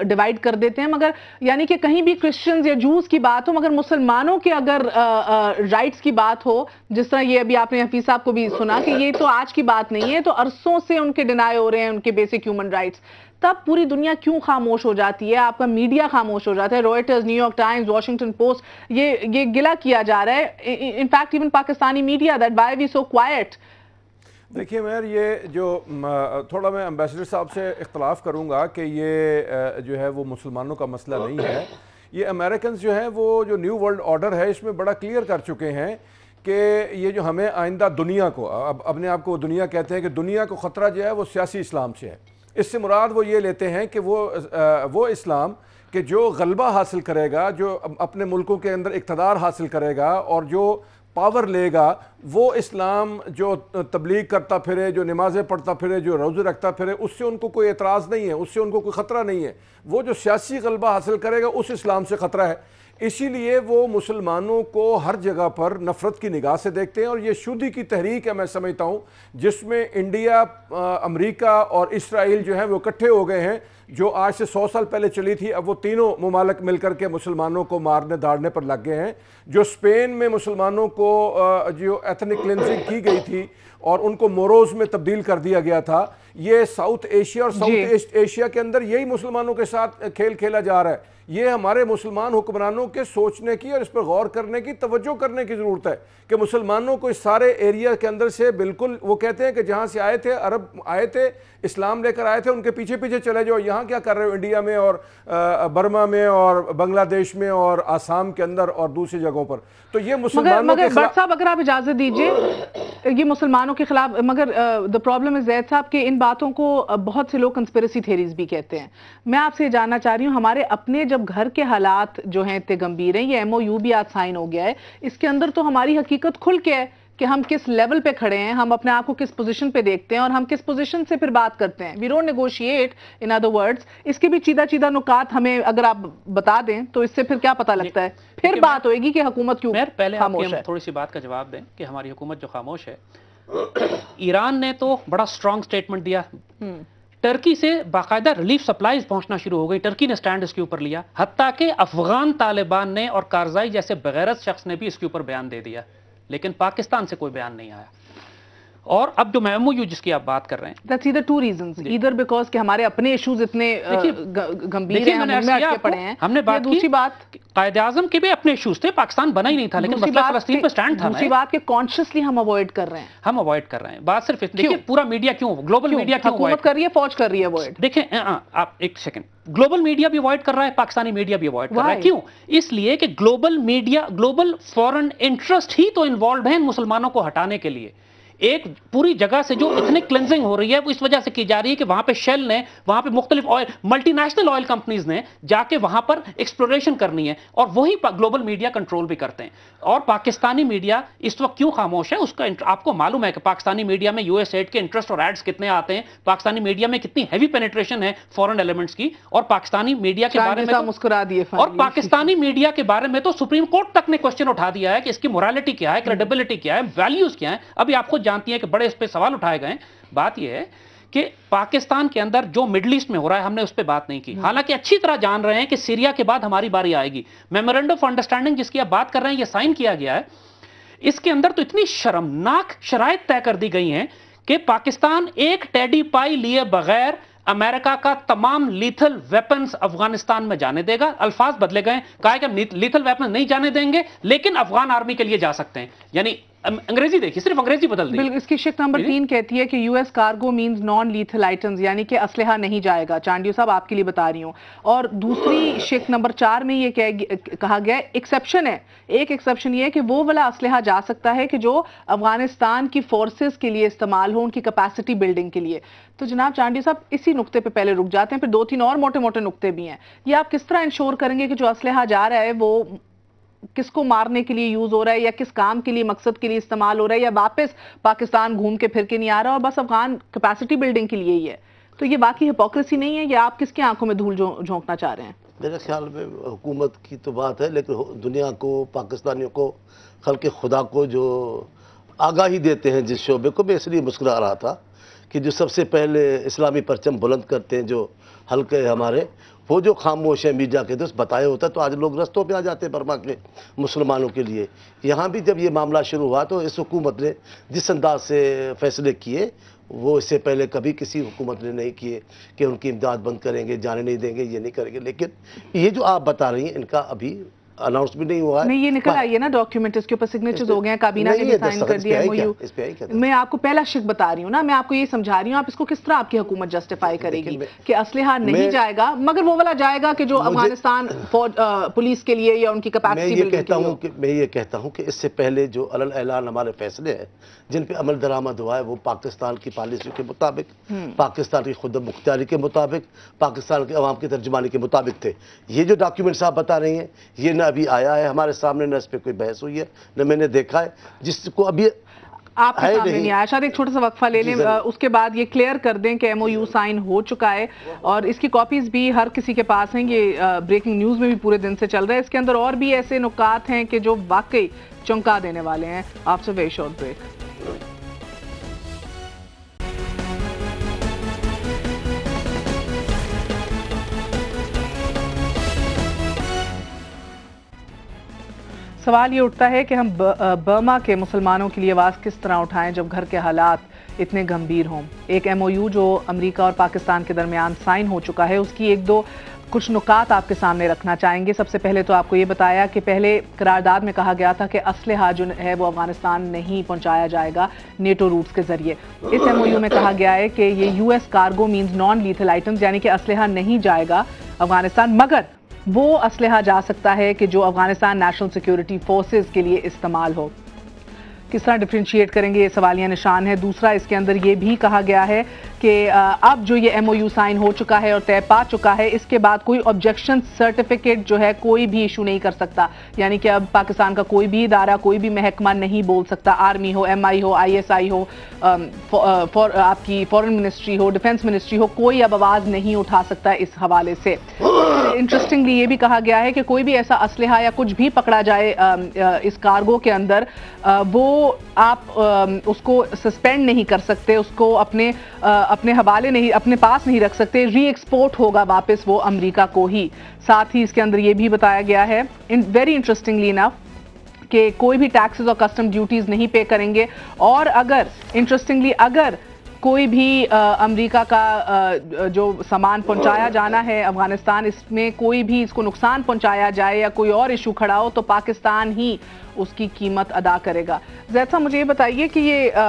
डिवाइड कर देते हैं मगर यानी कि कहीं भी क्रिश्चियंस या जूस की बात हो मगर मुसलमानों के अगर राइट्स की बात हो जिस तरह ये अभी आपने हफीज साहब को भी सुना कि ये तो आज की बात नहीं है तो अरसों से उनके डिनाई हो रहे हैं उनके बेसिक ह्यूमन राइट्स तब पूरी दुनिया क्यों खामोश हो जाती है आपका मीडिया खामोश हो जाता है Reuters New York Times Washington Post ये ये गिला किया जा रहा है in fact even Pakistani media that by we so quite देखिए मैं ये जो थोड़ा मैं अम्बेसडर साहब से इख्तलाफ करूँगा कि ये जो है वो मुसलमानों का मसला नहीं है ये अमेरिकन जो हैं वो जो न्यू वर्ल्ड ऑर्डर है इसमें बड़ा क्लियर कर चुके हैं कि ये जो हमें आइंदा दुनिया को अब अपने आप को दुनिया कहते हैं कि दुनिया को ख़तरा जो है वो सियासी इस्लाम से है इससे मुराद वो ये लेते हैं कि वो आ, वो इस्लाम कि जो गलबा हासिल करेगा जो अपने मुल्कों के अंदर इकतदार हासिल करेगा और जो पावर लेगा वो इस्लाम जो तबलीग करता फिरे जो नमाज़ें पढ़ता फिरे जो रोज़े रखता फिरे उससे उनको कोई एतराज़ नहीं है उससे उनको कोई ख़तरा नहीं है वो जो सियासी गलबा हासिल करेगा उस इस्लाम से ख़तरा है इसीलिए वो मुसलमानों को हर जगह पर नफ़रत की निगाह से देखते हैं और ये शुद्धि की तहरीक है मैं समझता हूँ जिसमें इंडिया अमेरिका और इसराइल जो है वो इकट्ठे हो गए हैं जो आज से सौ साल पहले चली थी अब वो तीनों ममालक मिलकर के मुसलमानों को मारने दाड़ने पर लग गए हैं जो स्पेन में मुसलमानों को जो एथनिक क्लिनजिंग की गई थी और उनको मोरोज में तब्दील कर दिया गया था ये साउथ एशिया और साउथ एशिया के अंदर यही मुसलमानों के साथ खेल खेला जा रहा है ये हमारे मुसलमान हुक्मरानों के सोचने की और इस पर गौर करने की तवज्जो करने की ज़रूरत है कि मुसलमानों को इस सारे एरिया के अंदर से बिल्कुल वो कहते हैं कि जहाँ से आए थे अरब आए थे इस्लाम लेकर आए थे उनके पीछे पीछे चले जाओ यहाँ क्या कर रहे हो इंडिया में और बर्मा में और बांग्लादेश में और आसाम के अंदर और दूसरी जगहों पर तो ये मुसलमानों मगर, मगर साहब अगर आप इजाजत दीजिए ये मुसलमानों के खिलाफ मगर द प्रॉब्लम इज जैद साहब कि इन बातों को बहुत से लोग कंस्पिरसी थेरीज भी कहते हैं मैं आपसे ये जानना चाह रही हूँ हमारे अपने जब घर के हालात जो हैं इतने गंभीर हैं ये एमओयू भी आज साइन हो गया है इसके अंदर तो हमारी हकीकत खुल के है कि हम किस लेवल पे खड़े हैं हम अपने आप को किस पोजीशन पे देखते हैं और हम किस पोजीशन से फिर बात करते हैं we don't negotiate in other words इसके भी चीदा चीदा नुकात हमें अगर आप बता दें तो इससे फिर क्या पता लगता है फिर बात होगी कि हुकूमत क्यों पहले खामोश है थोड़ी सी बात का जवाब दें कि हमारी हुकूमत जो खामोश है ईरान ने तो बड़ा स्ट्रांग स्टेटमेंट दिया हम्म। टर्की से बाकायदा रिलीफ सप्लाईज पहुंचना शुरू हो गई टर्की ने स्टैंड इसके ऊपर लिया हती के अफगान तालिबान ने और कारजाई जैसे बगैरत शख्स ने भी इसके ऊपर बयान दे दिया लेकिन पाकिस्तान से कोई बयान नहीं आया और अब जो यू जिसकी आप बात कर रहे हैं दैट्स इधर टू रीजंस इधर बिकॉज कि हमारे अपने इश्यूज इतने गंभीर हैं हमने अटके पड़े हैं हमने बात दूसरी बात कायद आजम के भी अपने इश्यूज थे पाकिस्तान बना ही नहीं था लेकिन मसला फलस्तीन पर स्टैंड था दूसरी बात कि कॉन्शियसली हम अवॉइड कर रहे हैं हम अवॉइड कर रहे हैं बात सिर्फ इतनी देखिए पूरा मीडिया क्यों ग्लोबल मीडिया क्यों अवॉइड कर रही है फौज कर रही है अवॉइड देखें आप एक सेकंड ग्लोबल मीडिया भी अवॉइड कर रहा है पाकिस्तानी मीडिया भी अवॉइड कर रहा है क्यों इसलिए कि global media global foreign interest ही तो इन्वॉल्व है मुसलमानों को हटाने के लिए एक पूरी जगह से जो इतनी क्लेंजिंग हो रही है वो इस वजह से की जा रही है कि वहां पे शेल ने वहां पे मुख्तलिफ ऑयल मल्टीनेशनल ऑयल कंपनीज ने जाके वहां पर एक्सप्लोरेशन करनी है और वही ग्लोबल मीडिया कंट्रोल भी करते हैं और पाकिस्तानी मीडिया इस वक्त क्यों खामोश है उसका आपको मालूम है कि पाकिस्तानी मीडिया में यूएस एड के इंटरेस्ट और एड्स कितने आते हैं पाकिस्तानी मीडिया में कितनी हैवी पेनेट्रेशन है फॉरन एलिमेंट्स की और पाकिस्तानी मीडिया के बारे में तो- मुस्कुरा दिए और पाकिस्तानी मीडिया के बारे में तो सुप्रीम कोर्ट तक ने क्वेश्चन उठा दिया है कि इसकी मोरालिटी क्या है क्रेडिबिलिटी क्या है वैल्यूज क्या है अभी आपको जानती हैं कि बड़े इस पर सवाल उठाए गए बात यह है कि पाकिस्तान के अंदर जो मिडल ईस्ट में हो रहा है हमने उस पर बात नहीं की हम्म। हालांकि अच्छी तरह जान रहे हैं कि सीरिया के बाद हमारी बारी आएगी मेमोरेंडम ऑफ अंडरस्टैंडिंग जिसकी आप बात कर रहे हैं ये साइन किया गया है इसके अंदर तो इतनी शर्मनाक शराय तय कर दी गई हैं कि पाकिस्तान एक टेडी पाई लिए बगैर अमेरिका का तमाम लीथल वेपन्स अफगानिस्तान में जाने देगा अल्फाज बदले गए कहा कि हम लीथल वेपन नहीं जाने देंगे लेकिन अफगान आर्मी के लिए जा सकते हैं यानी अंग्रेजी देखिए सिर्फ अंग्रेजी बदल दी इसकी शिक नंबर तीन कहती है कि US cargo means non lethal items यानी कि असलहा नहीं जाएगा चांडियो साहब आपके लिए बता रही हूँ और दूसरी शिक नंबर चार में ये कहा गया एक्सेप्शन है एक एक्सेप्शन ये है कि वो वाला असलहा जा सकता है कि जो अफगानिस्तान की फोर्सेज के लिए इस्तेमाल हो उनकी कैपेसिटी बिल्डिंग के लिए तो जनाब चांडियो साहब इसी नुकते पर पहले रुक जाते हैं फिर दो तीन और मोटे मोटे नुकते भी हैं ये आप किस तरह इंश्योर करेंगे कि जो असलहा जा रहा है वो किसको मारने के लिए यूज हो रहा है या किस काम के लिए मकसद के लिए इस्तेमाल हो रहा है या वापस पाकिस्तान घूम के फिर के नहीं आ रहा और बस अफगान कैपेसिटी बिल्डिंग के लिए ही है तो ये बाकी हिपोक्रेसी नहीं है या आप किसकी आंखों में धूल झोंकना चाह रहे हैं मेरे ख्याल में हुकूमत की तो बात है लेकिन दुनिया को पाकिस्तानियों को खल के खुदा को जो आगाही देते हैं जिस शोबे को मैं इसलिए मुस्करा रहा था कि जो सबसे पहले इस्लामी परचम बुलंद करते हैं जो हल्के हमारे वो जो खामोश है मीडिया के दोस्त बताए होता तो आज लोग रस्तों पे आ जाते बर्मा के मुसलमानों के लिए यहाँ भी जब ये मामला शुरू हुआ तो इस हुकूमत ने जिस अंदाज से फैसले किए वो इससे पहले कभी किसी हुकूमत ने नहीं किए कि उनकी इमदाद बंद करेंगे जाने नहीं देंगे ये नहीं करेंगे लेकिन ये जो आप बता रही हैं इनका अभी अनाउंस भी नहीं हुआ है नहीं ये निकल आई है ना डॉक्यूमेंट इसके ऊपर सिग्नेचर्स हो गए हैं काबीना ने भी साइन कर दिया एमओयू मैं आपको पहला शिक बता रही हूँ ना मैं आपको ये समझा रही हूँ आप इसको किस तरह आपकी हुकूमत जस्टिफाई करेगी कि असलहा नहीं जाएगा मगर वो वाला जाएगा कि जो अफगानिस्तान फौज पुलिस के लिए या उनकी कैपेसिटी कहता हूँ मैं ये कहता हूँ कि इससे पहले जो अलल ऐलान हमारे फैसले हैं जिन पर अमल दरामद हुआ है वो पाकिस्तान की पॉलिसी के मुताबिक हम्म। पाकिस्तान की खुद मुख्तारी के मुताबिक पाकिस्तान के अवाम की तर्जमानी के मुताबिक थे ये जो डॉक्यूमेंट्स आप बता रही हैं ये ना अभी आया है हमारे सामने न इस पर कोई बहस हुई है न मैंने देखा है जिसको अभी आपके सामने नहीं नहीं आया शायद एक छोटा सा वक्फा ले लें उसके बाद ये क्लियर कर दें कि एमओयू साइन हो चुका है और इसकी कॉपीज भी हर किसी के पास हैं ये ब्रेकिंग न्यूज़ में भी पूरे दिन से चल रहा है इसके अंदर और भी ऐसे नुकात हैं कि जो वाकई चौंका देने वाले हैं आपसे वेश शॉर्ट ब्रेक सवाल ये उठता है कि हम बर्मा के मुसलमानों के लिए आवाज़ किस तरह उठाएं जब घर के हालात इतने गंभीर हों एक एमओयू जो अमेरिका और पाकिस्तान के दरमियान साइन हो चुका है उसकी एक दो कुछ नुकात आपके सामने रखना चाहेंगे सबसे पहले तो आपको ये बताया कि पहले करारदाद में कहा गया था कि असलहा जो है वो अफगानिस्तान नहीं पहुंचाया जाएगा नेटो रूट्स के जरिए इस एमओयू में कहा गया है कि ये US cargo means non lethal items यानी कि असलहा नहीं जाएगा अफगानिस्तान मगर वो असलहा जा सकता है कि जो अफगानिस्तान नेशनल सिक्योरिटी फोर्सेज के लिए इस्तेमाल हो किस तरह डिफ्रेंशिएट करेंगे ये सवालिया निशान है दूसरा इसके अंदर ये भी कहा गया है कि अब जो ये एमओयू साइन हो चुका है और तय पा चुका है इसके बाद कोई ऑब्जेक्शन सर्टिफिकेट जो है कोई भी इशू नहीं कर सकता यानी कि अब पाकिस्तान का कोई भी इदारा कोई भी महकमा नहीं बोल सकता आर्मी हो एम हो आई हो फॉर आपकी फॉरेन मिनिस्ट्री हो डिफेंस मिनिस्ट्री हो कोई अब आवाज़ नहीं उठा सकता इस हवाले से इंटरेस्टिंगली ये भी कहा गया है कि कोई भी ऐसा असलहा या कुछ भी पकड़ा जाए इस कार्गो के अंदर वो आप उसको सस्पेंड नहीं कर सकते उसको अपने अपने हवाले नहीं अपने पास नहीं रख सकते री एक्सपोर्ट होगा वापस वो अमेरिका को ही साथ ही इसके अंदर ये भी बताया गया है इन वेरी इंटरेस्टिंगली इनफ कि कोई भी टैक्सेस और कस्टम ड्यूटीज़ नहीं पे करेंगे और अगर इंटरेस्टिंगली अगर कोई भी अमेरिका का आ, जो सामान पहुंचाया जाना है अफगानिस्तान इसमें कोई भी इसको नुकसान पहुंचाया जाए या कोई और इशू खड़ा हो तो पाकिस्तान ही उसकी कीमत अदा करेगा जैसा मुझे ये बताइए कि ये आ,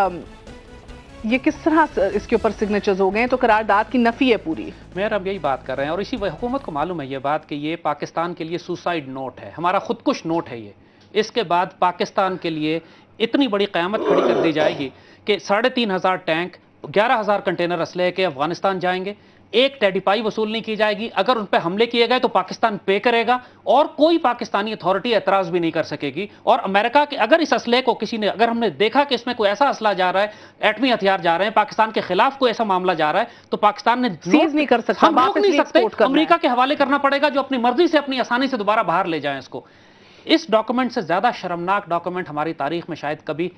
ये किस तरह इसके ऊपर सिग्नेचर्स हो गए तो करारदाद की नफी है पूरी मेयर अब यही बात कर रहे हैं और इसी हुकूमत को मालूम है ये बात कि ये पाकिस्तान के लिए सुसाइड नोट है हमारा खुदकुश नोट है ये इसके बाद पाकिस्तान के लिए इतनी बड़ी क़्यामत खड़ी कर दी जाएगी कि साढ़े तीन हज़ार टैंक ग्यारह हज़ार कंटेनर असले के अफगानिस्तान जाएंगे एक टेडिपाई वसूल नहीं की जाएगी अगर उन पर हमले किए गए तो पाकिस्तान पे करेगा और कोई पाकिस्तानी अथॉरिटी एतराज भी नहीं कर सकेगी और अमेरिका के अगर इस असले को किसी ने अगर हमने देखा कि इसमें कोई ऐसा असला जा रहा है एटमी हथियार जा रहे हैं पाकिस्तान के खिलाफ कोई ऐसा मामला जा रहा है तो पाकिस्तान ने सीज नहीं कर सकता हम रोक नहीं सकते अमरीका के हवाले करना पड़ेगा जो अपनी मर्जी से अपनी आसानी से दोबारा बाहर ले जाए इसको इस डॉक्यूमेंट से ज्यादा शर्मनाक डॉक्यूमेंट हमारी तारीख में शायद कभी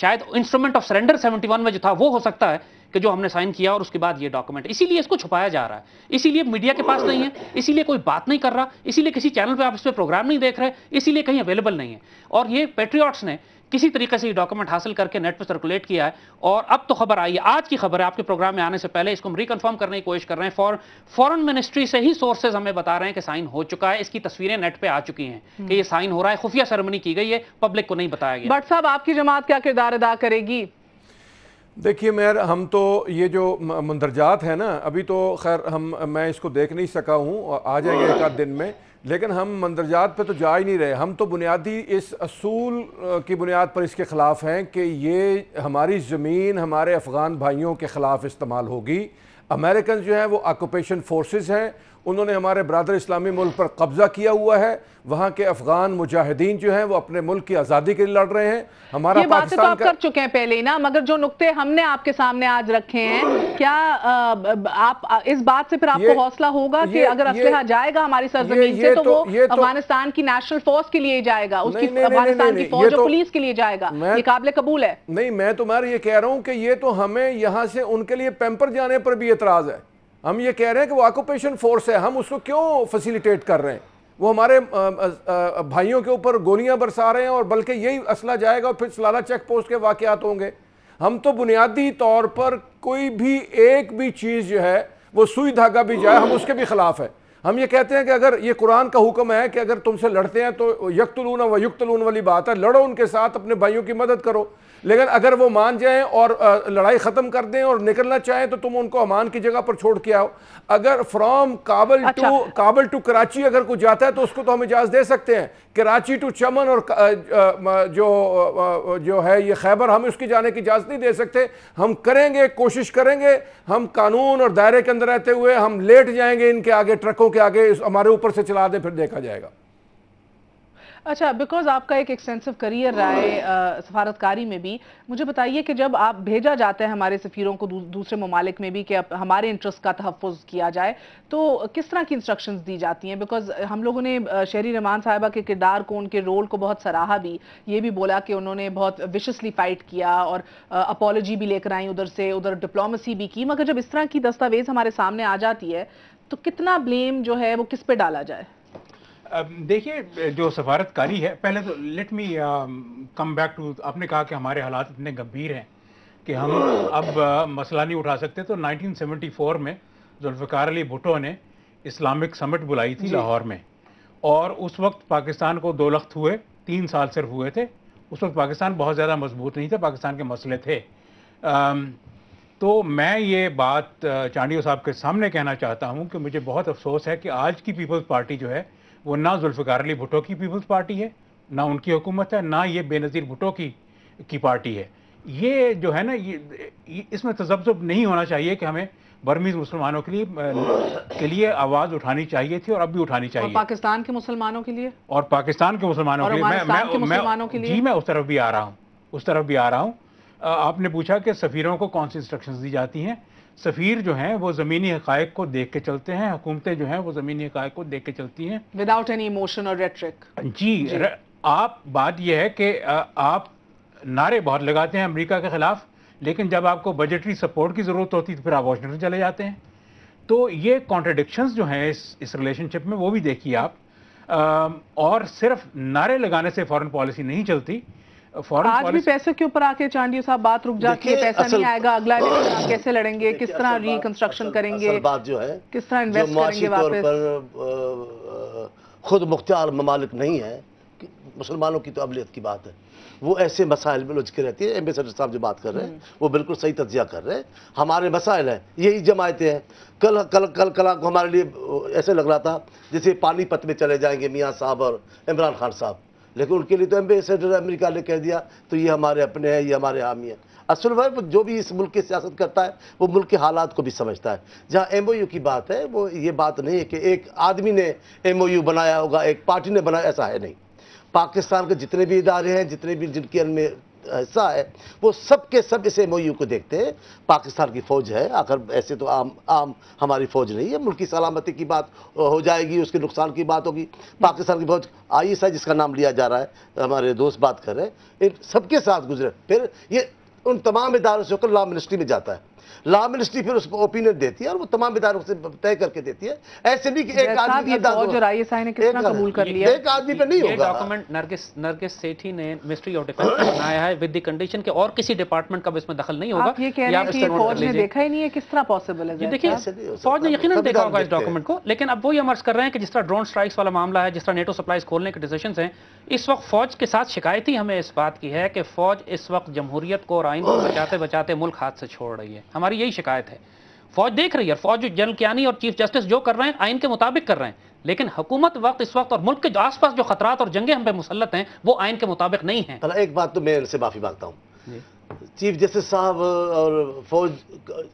शायद इंस्ट्रूमेंट ऑफ सरेंडर 71 में जो था वो हो सकता है कि जो हमने साइन किया और उसके बाद ये डॉक्यूमेंट इसीलिए इसको छुपाया जा रहा है इसीलिए मीडिया के पास नहीं है इसीलिए कोई बात नहीं कर रहा इसीलिए किसी चैनल पर आप इस पर प्रोग्राम नहीं देख रहे इसीलिए कहीं अवेलेबल नहीं है और ये पेट्रियॉट्स ने किसी तरीके से ये डॉक्यूमेंट हासिल करके नेट पर सर्कुलेट किया है और अब तो खबर आई है आज की खबर है आपके प्रोग्राम में आने से पहले इसको हम रिकन्फर्म करने की कोशिश कर रहे हैं फॉर फॉरेन मिनिस्ट्री से ही सोर्सेज हमें बता रहे हैं कि साइन हो चुका है इसकी तस्वीरें नेट पे आ चुकी हैं हम्म। कि ये साइन हो रहा है खुफिया सेरेमनी की गई है पब्लिक को नहीं बताया गया बट साहब आपकी जमात क्या किरदार अदा करेगी देखिए मेयर हम तो ये जो मंदरजात है ना अभी तो खैर हम मैं इसको देख नहीं सका हूँ आ जाएंगे एक आध दिन में लेकिन हम मंदरजात पे तो जा ही नहीं रहे हम तो बुनियादी इस असूल की बुनियाद पर इसके ख़िलाफ़ हैं कि ये हमारी ज़मीन हमारे अफ़गान भाइयों के ख़िलाफ़ इस्तेमाल होगी अमेरिकन जो हैं वो आकोपेशन फोर्सेस हैं उन्होंने हमारे ब्रदर इस्लामी मुल्क पर कब्ज़ा किया हुआ है वहाँ के अफगान मुजाहिदीन जो हैं वो अपने मुल्क की आज़ादी के लिए लड़ रहे हैं हमारा ये बातें तो आप कर चुके हैं पहले ही ना मगर जो नुकते हमने आपके सामने आज रखे हैं क्या आप इस बात से फिर आपको हौसला होगा कि अगर असलहा जाएगा हमारी सरजमीन से तो, तो वो तो- अफगानिस्तान की नेशनल फोर्स के लिए जाएगा उसकी अफगानिस्तान की फौज और तो- पुलिस के लिए जाएगा ये काबिल कबूल है नहीं मैं तुम्हारा ये कह रहा हूँ कि ये तो हमें यहाँ से उनके लिए पेम्पर जाने पर भी एतराज़ है हम ये कह रहे हैं कि वो ऑक्यूपेशन फोर्स है हम उसको क्यों फैसिलिटेट कर रहे हैं वो हमारे भाइयों के ऊपर गोलियां बरसा रहे हैं और बल्कि यही असला जाएगा और फिर सलाला चेक पोस्ट के वाक़ात होंगे हम तो बुनियादी तौर पर कोई भी एक भी चीज़ जो है वो सुई धागा भी जाए हम उसके भी ख़िलाफ़ है हम ये कहते हैं कि अगर ये कुरान का हुक्म है कि अगर तुमसे लड़ते हैं तो यकतलून व युक्तलून वाली बात है लड़ो उनके साथ अपने भाइयों की मदद करो लेकिन अगर वो मान जाएं और लड़ाई ख़त्म कर दें और निकलना चाहें तो तुम उनको अमान की जगह पर छोड़ के आओ अगर फ्रॉम काबल टू अच्छा। काबल टू कराची अगर कुछ जाता है तो उसको तो हम इजाज़ दे सकते हैं कराची टू चमन और जो जो है ये खैबर हम उसकी जाने की इजाज़त नहीं दे सकते हम करेंगे कोशिश करेंगे हम कानून और दायरे के अंदर रहते हुए हम लेट जाएंगे इनके आगे ट्रकों के आगे हमारे ऊपर से चला दें फिर देखा जाएगा अच्छा बिकॉज आपका एक एक्सटेंसिव करियर रहा है सफारतकारी में भी मुझे बताइए कि जब आप भेजा जाता है हमारे सफ़ीरों को दू, दूसरे ममालिक में भी कि हमारे इंटरेस्ट का तहफ़ किया जाए तो किस तरह की इंस्ट्रक्शंस दी जाती हैं बिकॉज हम लोगों ने शहरी रहमान साहिबा के किरदार को उनके रोल को बहुत सराहा भी ये भी बोला कि उन्होंने बहुत विशसली फ़ाइट किया और अपॉलोजी भी लेकर आई उधर से उधर डिप्लोमेसी भी की मगर जब इस तरह की दस्तावेज़ हमारे सामने आ जाती है तो कितना ब्लेम जो है वो किस पर डाला जाए देखिए जो सफारतकारी है पहले तो let me come back to आपने कहा कि हमारे हालात इतने गंभीर हैं कि हम अब uh, मसला नहीं उठा सकते तो 1974 में जुल्फ़ार अली भुटो ने इस्लामिक समिट बुलाई थी लाहौर में और उस वक्त पाकिस्तान को दो लख्त हुए तीन साल सिर्फ हुए थे उस वक्त पाकिस्तान बहुत ज़्यादा मजबूत नहीं था पाकिस्तान के मसले थे um, तो मैं ये बात uh, चांडियो साहब के सामने कहना चाहता हूँ कि मुझे बहुत अफसोस है कि आज की पीपल्स पार्टी जो है वो ना जुल्फ़ार अली भुटो की पीपल्स पार्टी है ना उनकी हुकूमत है ना ये बेनज़ीर भुटो की की पार्टी है ये जो है ना ये, ये इसमें तजब्ज़ब नहीं होना चाहिए कि हमें बर्मीज़ मुसलमानों के लिए के लिए आवाज़ उठानी चाहिए थी और अब भी उठानी चाहिए और पाकिस्तान के मुसलमानों के लिए और पाकिस्तान के मुसलमानों के लिए मैं मैं, के मुसलमानों के लिए जी मैं उस तरफ भी आ रहा हूँ उस तरफ भी आ रहा हूँ आपने पूछा कि सफ़ीरों को कौन सी इंस्ट्रक्शन दी जाती हैं सफ़ीर जो हैं वो ज़मीनी हक़ को देख के चलते हैं हुकूमतें जो हैं वो ज़मीनी हक़ को देख के चलती हैं विदाउट एनी इमोशन और रेट्रिक जी, जी। र, आप बात यह है कि आप नारे बहुत लगाते हैं अमेरिका के ख़िलाफ़ लेकिन जब आपको बजटरी सपोर्ट की ज़रूरत होती है तो फिर आप वॉशिंगटन चले जाते हैं तो ये कॉन्ट्रडिक्शन जो हैं इस इस रिलेशनशिप में वो भी देखिए आप आ, और सिर्फ नारे लगाने से फॉरेन पॉलिसी नहीं चलती फॉरन आज भी पैसे के ऊपर आके चांडियो साहब बात रुक जाती है पैसा नहीं आएगा अगला कैसे लड़ेंगे किस तरह रिकंस्ट्रक्शन करेंगे बात जो है किस तरह इन्वेस्ट करेंगे खुद मुख्तार ममालिक नहीं है मुसलमानों की तो अबलियत की बात है वो ऐसे मसाइल में लुझके रहती है एम्बेसडर साहब जो बात कर रहे हैं हम्म। वो बिल्कुल सही तजिया कर रहे हैं हमारे मसाइल हैं यही जमायतें हैं कल कल कल कल को हमारे लिए ऐसे लग रहा था जैसे पानीपत में चले जाएंगे मियाँ साहब और इमरान खान साहब लेकिन उनके लिए तो एम्बेसडर अमेरिका ने कह दिया तो ये हमारे अपने हैं ये हमारे हामी हैं असल में जो भी इस मुल्क की सियासत करता है वो मुल्क के हालात को भी समझता है जहाँ एम की बात है वो ये बात नहीं है कि एक आदमी ने एम बनाया होगा एक पार्टी ने बनाया ऐसा है नहीं पाकिस्तान के जितने भी इदारे हैं जितने भी जिनके में हिस्सा है वो सब के सब इस एम को देखते हैं पाकिस्तान की फ़ौज है आखिर ऐसे तो आम आम हमारी फ़ौज नहीं है मुल्क की सलामती की बात हो जाएगी उसके नुकसान की बात होगी पाकिस्तान की फ़ौज आई जिसका नाम लिया जा रहा है हमारे दोस्त बात कर रहे हैं इन सबके साथ गुजरे फिर ये उन तमाम इदारों से होकर लॉ मिनिस्ट्री में जाता है लॉ मिनिस्ट्री फिर उस ओपिनियन देती है और वो तमाम इधारों से तय करके देती है ऐसे भी एक आदमी एक आदमी पे नहीं होगा डॉक्यूमेंट नरगिस नरगिस सेठी ने मिनिस्ट्री ऑफ डिफेंस बनाया है विद द कंडीशन के और किसी डिपार्टमेंट का इसमें दखल नहीं होगा फौज ने देखा ही नहीं है किस तरह पॉसिबल है देखिए फौज ने यकीन देखा होगा इस डॉक्यूमेंट को लेकिन अब वही हम अर्ज कर रहे हैं कि जिस तरह ड्रोन स्ट्राइक्स वाला मामला है जिस तरह नेटो सप्लाईज खोलने के डिसीजन है इस वक्त फौज के साथ शिकायत ही हमें इस बात की है कि फौज इस वक्त जमहूरियत को और आइन को बचाते बचाते मुल्क हाथ से छोड़ रही है हमारी हमारी यही शिकायत है फौज देख रही है फौज जनरल कियानी और चीफ जस्टिस जो कर रहे हैं आइन के मुताबिक कर रहे हैं लेकिन हुकूमत वक्त इस वक्त और मुल्क के आसपास जो खतरात और जंगे हम पे मुसलत हैं वो आइन के मुताबिक नहीं है एक बात तो मैं इनसे माफ़ी मांगता हूँ चीफ जस्टिस साहब और फौज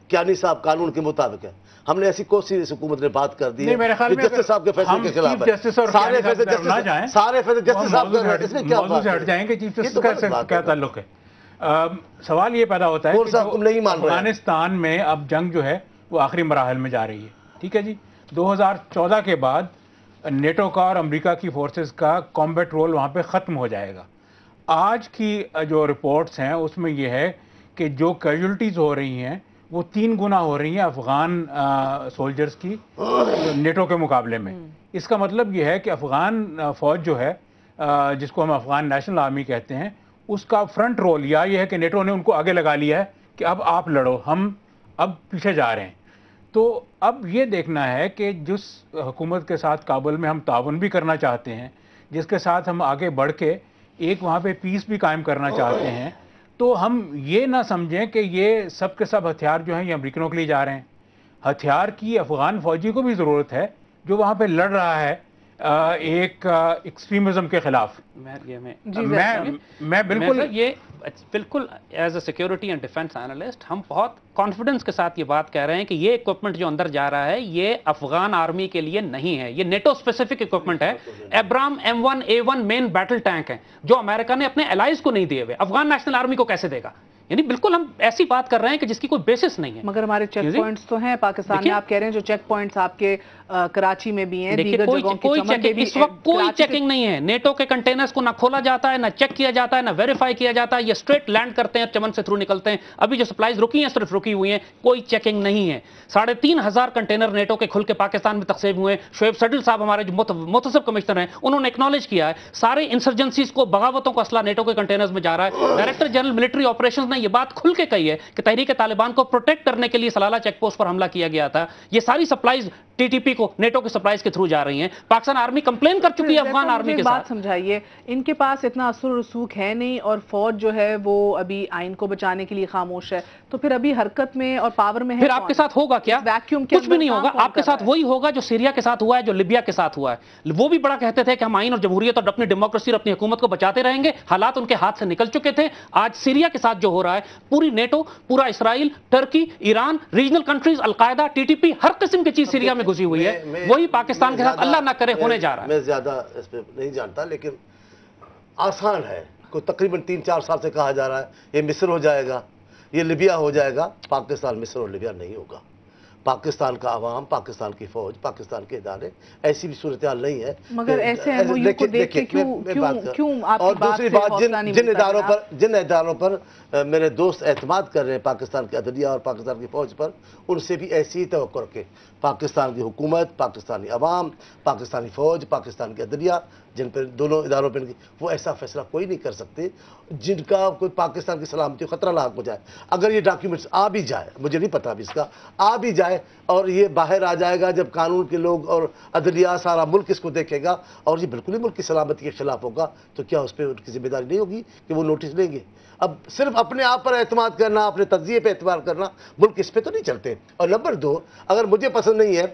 क्यानी साहब कानून के मुताबिक है हमने ऐसी कोशिश इस हुकूमत ने बात कर दी है जस्टिस साहब के फैसले के खिलाफ सारे फैसले जस्टिस साहब क्या जाएंगे चीफ तो जस्टिस का क्या ताल्लुक है सवाल ये पैदा होता है कि तुम नहीं मान अफगानिस्तान में अब जंग जो है वो आखिरी मराहल में जा रही है ठीक है जी 2014 के बाद नेटो का और अमेरिका की फोर्सेस का कॉम्बैट रोल वहाँ पे ख़त्म हो जाएगा आज की जो रिपोर्ट्स हैं उसमें यह है कि जो कैजुलटीज़ हो रही हैं वो तीन गुना हो रही हैं अफ़गान सोल्जर्स की नेटो के मुकाबले में हम्म। इसका मतलब यह है कि अफ़गान फ़ौज जो है जिसको हम अफ़गान नेशनल आर्मी कहते हैं उसका फ्रंट रोल या ये है कि नेटो ने उनको आगे लगा लिया है कि अब आप लड़ो हम अब पीछे जा रहे हैं तो अब ये देखना है कि जिस हुकूमत के साथ काबुल में हम तावन भी करना चाहते हैं जिसके साथ हम आगे बढ़ के एक वहाँ पे पीस भी कायम करना चाहते हैं तो हम ये ना समझें कि ये सब के सब हथियार जो हैं ये अमरीकनों के लिए जा रहे हैं हथियार की अफ़गान फ़ौजी को भी ज़रूरत है जो वहाँ पर लड़ रहा है एक एक्सट्रीमिज्म के खिलाफ मैं मैं मैं बिल्कुल तो ये बिल्कुल as a security and defence analyst हम बहुत कॉन्फिडेंस के साथ ये बात कह रहे हैं कि ये इक्विपमेंट जो अंदर जा रहा है ये अफगान आर्मी के लिए नहीं है ये नेटो स्पेसिफिक इक्विपमेंट है Abrams M one A one main battle tank है जो अमेरिका ने अपने एलाइज को नहीं दिए हुए अफगान नेशनल आर्मी को कैसे देगा यानी बिल्कुल हम ऐसी बात कर रहे हैं कि जिसकी कोई बेसिस नहीं है मगर हमारे चेक पॉइंट्स तो हैं पाकिस्तान में आप कह रहे हैं जो चेक पॉइंट्स आपके कराची में भी हैं देखिए कोई कोई चेकिंग इस वक्त कोई चेकिंग नहीं है नेटो के कंटेनर्स को ना खोला जाता है ना चेक किया जाता है ना वेरीफाई किया जाता है ये स्ट्रेट लैंड करते हैं चमन से थ्रू निकलते हैं अभी जो सप्लाईज रुकी हैं सिर्फ रुकी हुई हैं कोई चेकिंग नहीं है साढ़े तीन हजार कंटेनर नेटो के खुल के पाकिस्तान में तकसीब हुए शुएब सडिल साहब हमारे जो मुतसब कमिश्नर हैं उन्होंने एक्नॉलेज किया है सारे इंसर्जेंसीज को बगावतों का असला नेटो के कंटेनर्स में जा रहा है डायरेक्टर जनरल मिलिट्री ऑपरेशन ने यह बात खुल के कही है कि तहरीक तालिबान को प्रोटेक्ट करने के लिए सलाला चेक पोस्ट पर हमला किया गया था यह सारी सप्लाईज टीटीपी को नेटो के सप्लाईज के थ्रू जा रही हैं पाकिस्तान आर्मी कंप्लेन कर चुकी है अफगान आर्मी के बात समझाइए इनके पास इतना असर रसूख है नहीं और फौज जो है वो अभी आइन को बचाने के लिए खामोश है तो फिर अभी हरकत में और पावर में है फिर आपके साथ होगा क्या वैक्यूम कुछ भी नहीं होगा आपके साथ वही होगा जो सीरिया के साथ हुआ है जो लिबिया के साथ हुआ है वो भी बड़ा कहते थे कि हम आइन और जमहूरियत और अपनी डेमोक्रेसी और अपनी हुकूमत को बचाते रहेंगे हालात उनके हाथ से निकल चुके थे आज सीरिया के साथ जो हो रहा है पूरी नेटो पूरा Israel Turkey Iran regional countries al Qaeda TTP हर किस्म की चीज सीरिया में घुसी हुई है वही पाकिस्तान के साथ अल्लाह ना करे होने जा रहा है मैं ज्यादा इस पर नहीं जानता लेकिन आसान है को तकरीबन तीन चार साल से कहा जा रहा है ये मिस्र हो जाएगा ये लिबिया हो जाएगा पाकिस्तान मिस्र और लिबिया नहीं होगा पाकिस्तान का आवाम पाकिस्तान की फौज पाकिस्तान के इदारे ऐसी भी सूरत नहीं है मगर ऐसे और दूसरी बात जिन जिन इदारों पर जिन इदारों पर मेरे दोस्त एतमाद कर रहे हैं पाकिस्तान के अदलिया और पाकिस्तान की फौज पर उनसे भी ऐसी ही तो रखें पाकिस्तान की हुकूमत पाकिस्तानी अवाम पाकिस्तानी फ़ौज पाकिस्तान के अदलिया जिन पर दोनों इदारों पर वो ऐसा फैसला कोई नहीं कर सकते जिनका कोई पाकिस्तान की सलामती ख़तरा लाक हो जाए अगर ये डॉक्यूमेंट्स आ भी जाए मुझे नहीं पता अभी इसका आ भी जाए और ये बाहर आ जाएगा जब कानून के लोग और अदलिया सारा मुल्क इसको देखेगा और ये बिल्कुल ही मुल्क की सलामती के ख़िलाफ़ होगा तो क्या उस पर उनकी ज़िम्मेदारी नहीं होगी कि वो नोटिस लेंगे अब सिर्फ अपने आप पर अतमाद करना अपने तजिए पर एतबार करना मुल्क इस पर तो नहीं चलते और नंबर दो अगर मुझे पसंद नहीं है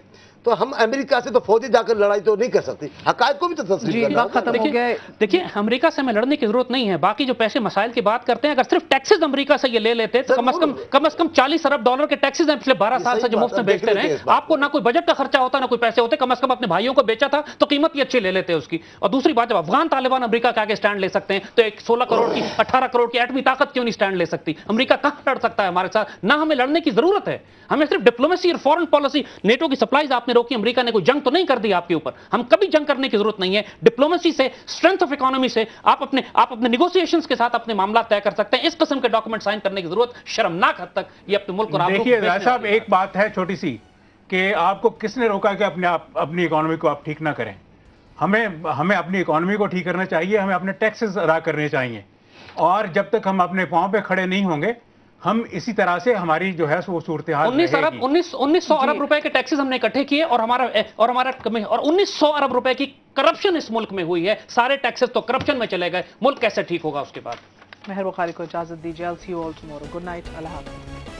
तो हम अमेरिका से तो फौजी जाकर लड़ाई तो नहीं कर सकती हकायद को भी तो देखिए अमेरिका से हमें लड़ने की जरूरत नहीं है बाकी जो पैसे मसाइल की बात करते हैं अगर सिर्फ टैक्सेस अमेरिका से ये ले लेते तो कम अज कम कम अज कम चालीस अरब डॉलर के टैक्सेस हैं पिछले बारह साल से जो मुफ्त में बेचते रहे आपको ना कोई बजट का खर्चा होता ना कोई पैसे होते कम अज कम अपने भाइयों को बेचा था तो कीमत ही अच्छी ले लेते उसकी और दूसरी बात जब अफगान तालिबान अमरीका के आगे स्टैंड ले सकते हैं तो एक सोलह करोड़ की अठारह करोड़ की एटमी ताकत क्यों नहीं स्टैंड ले सकती अमरीका कहां लड़ सकता है हमारे साथ ना हमें लड़ने की जरूरत है हमें सिर्फ डिप्लोमेसी और फॉरन पॉलिसी नेटो की सप्लाईज आपने रोकी अमरीका ने कोई जंग तो नहीं कर दी आपके ऊपर हम कभी जंग करने की जरूरत नहीं है डिप्लोमेसी से स्ट्रेंथ ऑफ इकोनॉमी से आप अपने आप अपने निगोसिएशन के साथ अपने मामला तय कर सकते हैं इस किस्म के डॉक्यूमेंट साइन करने की जरूरत शर्मनाक हद तक ये अपने मुल्क साहब एक बात है छोटी सी कि आपको किसने रोका कि अपने आप अपनी इकोनॉमी को आप ठीक ना करें हमें हमें अपनी इकोनॉमी को ठीक करना चाहिए हमें अपने टैक्सेस अदा करने चाहिए और जब तक हम अपने पाँव पे खड़े नहीं होंगे हम इसी तरह से हमारी जो है वो सूरत हाल उन्नीस अरब उन्नीस उन्नीस सौ अरब रुपए के टैक्सेस हमने इकट्ठे किए और हमारा और हमारा और उन्नीस सौ अरब रुपए की करप्शन इस मुल्क में हुई है सारे टैक्सेस तो करप्शन में चले गए मुल्क कैसे ठीक होगा उसके बाद मेहर बुखारी को इजाजत दीजिए गुड नाइट अल्लाह